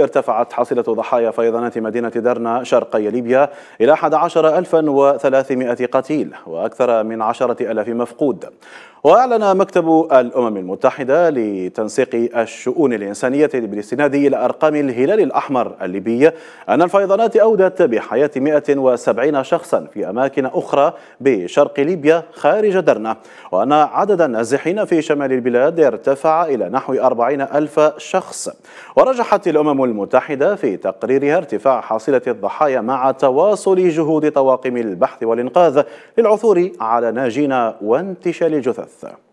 ارتفعت حصيلة ضحايا فيضانات مدينة درنا شرقي ليبيا إلى 11300 قتيل وأكثر من 10000 مفقود وأعلن مكتب الأمم المتحدة لتنسيق الشؤون الإنسانية بالاستناد إلى أرقام الهلال الأحمر الليبي أن الفيضانات أودت بحياة 170 شخصا في أماكن أخرى بشرق ليبيا خارج درنا وأن عدد النازحين في شمال البلاد ارتفع إلى نحو 40000 شخص ورجحت الأمم الأمم المتحدة في تقريرها ارتفاع حصيلة الضحايا مع تواصل جهود طواقم البحث والإنقاذ للعثور على ناجين وانتشال الجثث